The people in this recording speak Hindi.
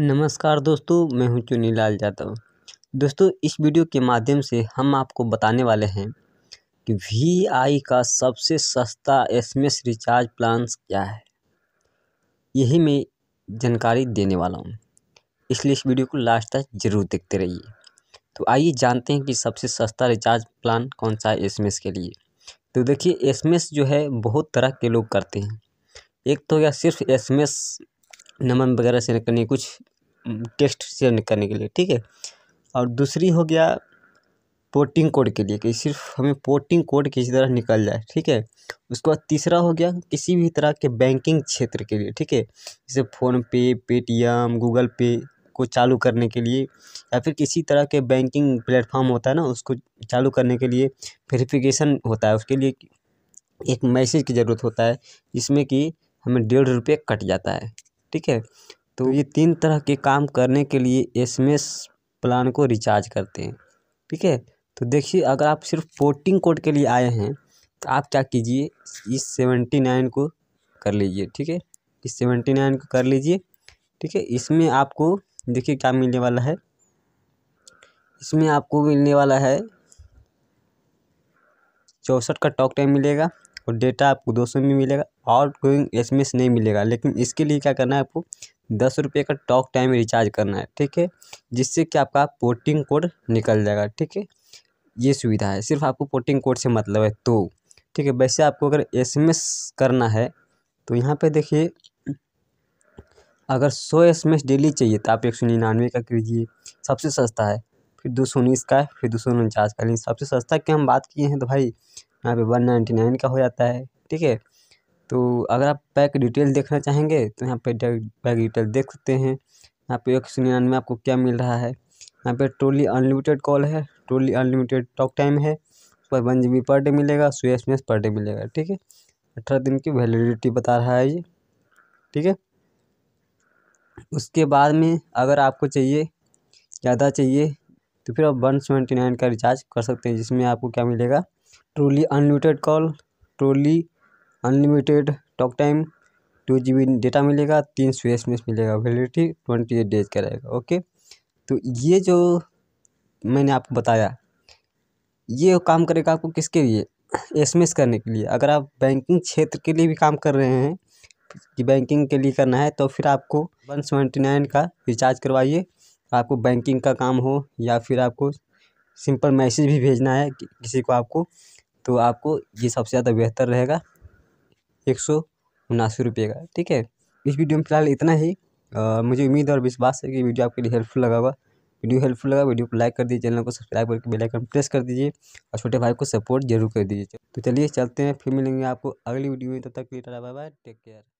नमस्कार दोस्तों मैं हूं लाल यादव दोस्तों इस वीडियो के माध्यम से हम आपको बताने वाले हैं कि वी आई का सबसे सस्ता S M S recharge plan क्या है यही मैं जानकारी देने वाला हूं इसलिए इस वीडियो को लास्ट तक ज़रूर देखते रहिए तो आइए जानते हैं कि सबसे सस्ता रिचार्ज प्लान कौन सा है एस एम एस के लिए तो देखिए एस एम एस जो है बहुत तरह के लोग करते हैं एक तो या सिर्फ एस एम एस नमन वगैरह शेयर करने कुछ हम्म। टेक्स्ट शेयर करने के लिए ठीक है और दूसरी हो गया पोर्टिंग कोड के लिए कि सिर्फ हमें पोर्टिंग कोड किसी तरह निकल जाए ठीक है उसके बाद तीसरा हो गया किसी भी तरह के बैंकिंग क्षेत्र के लिए ठीक है जैसे फ़ोनपे पेटीएम गूगल पे को चालू करने के लिए या फिर किसी तरह के बैंकिंग प्लेटफॉर्म होता है ना उसको चालू करने के लिए वेरिफिकेशन होता है उसके लिए एक मैसेज की ज़रूरत होता है जिसमें कि हमें डेढ़ रुपये कट जाता है ठीक है तो, तो ये तीन तरह के काम करने के लिए एस एम एस प्लान को रिचार्ज करते हैं ठीक है तो देखिए अगर आप सिर्फ पोर्टिंग कोड के लिए आए हैं तो आप क्या कीजिए इस सेवेंटी नाइन को कर लीजिए ठीक है इस सेवेंटी नाइन को कर लीजिए ठीक है इसमें आपको देखिए क्या मिलने वाला है इसमें आपको मिलने वाला है चौंसठ का टॉक टाइम मिलेगा और डेटा आपको दो सौ में मिलेगा और कोई एस एम एस नहीं मिलेगा लेकिन इसके लिए क्या करना है आपको दस रुपये का टॉक टाइम रिचार्ज करना है ठीक है जिससे कि आपका पोर्टिंग कोड निकल जाएगा ठीक है ये सुविधा है सिर्फ आपको पोर्टिंग कोड से मतलब है तो ठीक है वैसे आपको अगर एस करना है तो यहाँ पर देखिए अगर सौ एस एम एस डेली चाहिए तो आप एक सौ निन्यानवे का कीजिए सबसे सस्ता है फिर दो सौ उन्नीस का है फिर दो सौ उनचास का लेकिन सबसे सस्ता की हम बात किए हैं तो भाई यहाँ पे वन नाइन्टी नाइन का हो जाता है ठीक है तो अगर आप पैक डिटेल देखना चाहेंगे तो यहाँ पे पैक डिटेल देख सकते हैं यहाँ पे एक सौ निन्यानवे आपको क्या मिल रहा है यहाँ पे टोली अनलिमिटेड कॉल है टोली अनलिमिटेड टॉक टाइम है उस पर वन जी पर डे मिलेगा सो एस एम पर डे मिलेगा ठीक है अठारह दिन की वैलिडिटी बता रहा है ये ठीक है उसके बाद में अगर आपको चाहिए ज़्यादा चाहिए तो फिर आप वन सेवेंटी नाइन का रिचार्ज कर सकते हैं जिसमें आपको क्या मिलेगा truly unlimited call truly unlimited talk time two G B data मिलेगा तीन सौ एस एम एस मिलेगा वैलिडिटी ट्वेंटी एट डेज का रहेगा ओके तो ये जो मैंने आपको बताया ये काम करेगा आपको किसके लिए एस एम एस करने के लिए अगर आप बैंकिंग क्षेत्र के लिए भी काम कर रहे हैं कि बैंकिंग के लिए करना है तो फिर आपको वन सेवेंटी नाइन का रिचार्ज करवाइए आपको बैंकिंग का काम हो या फिर आपको सिंपल मैसेज भी भेजना है कि, किसी को आपको तो आपको ये सबसे ज़्यादा बेहतर रहेगा एक सौ उनासी रुपये का ठीक है इस वीडियो में फिलहाल इतना ही आ, मुझे उम्मीद और विश्वास है कि वीडियो आपके लिए हेल्पफुल लगा हुआ वीडियो हेल्पफुल लगा वीडियो को लाइक कर दीजिए चैनल को सब्सक्राइब करके बेल आइकन प्रेस कर दीजिए और छोटे भाई को सपोर्ट जरूर कर दीजिए तो चलिए चलते हैं फिर मिलेंगे आपको अगली वीडियो में तब तक के लिए बाय बाय टेक केयर